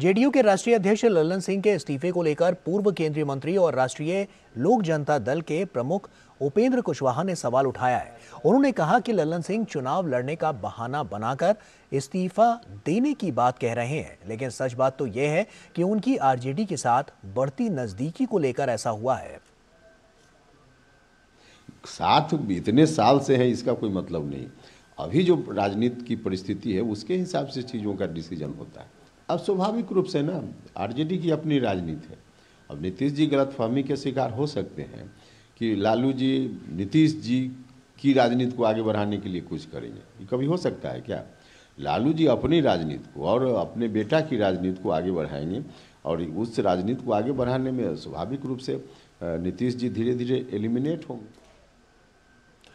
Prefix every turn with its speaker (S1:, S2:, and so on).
S1: JDU के राष्ट्रीय अध्यक्ष ललन सिंह के इस्तीफे को लेकर पूर्व केंद्रीय मंत्री और राष्ट्रीय लोक जनता दल के प्रमुख उपेंद्र कुशवाहा ने सवाल उठाया है उन्होंने कहा कि ललन सिंह चुनाव लड़ने का बहाना बनाकर इस्तीफा देने की बात कह रहे हैं लेकिन सच बात तो यह है कि उनकी आरजेडी के साथ बढ़ती नजदीकी को लेकर ऐसा हुआ है
S2: साथ इतने साल से है इसका कोई मतलब नहीं अभी जो राजनीति की परिस्थिति है उसके हिसाब से चीज़ों का डिसीजन होता है अब स्वाभाविक रूप से ना आरजेडी की अपनी राजनीति है अब नीतीश जी गलतफहमी के शिकार हो सकते हैं कि लालू जी नीतीश जी की राजनीति को आगे बढ़ाने के लिए कुछ करेंगे ये कभी हो सकता है क्या लालू जी अपनी राजनीति को और अपने बेटा की राजनीति को आगे बढ़ाएंगे और उस राजनीति को आगे बढ़ाने में स्वाभाविक रूप से नीतीश जी धीरे धीरे एलिमिनेट होंगे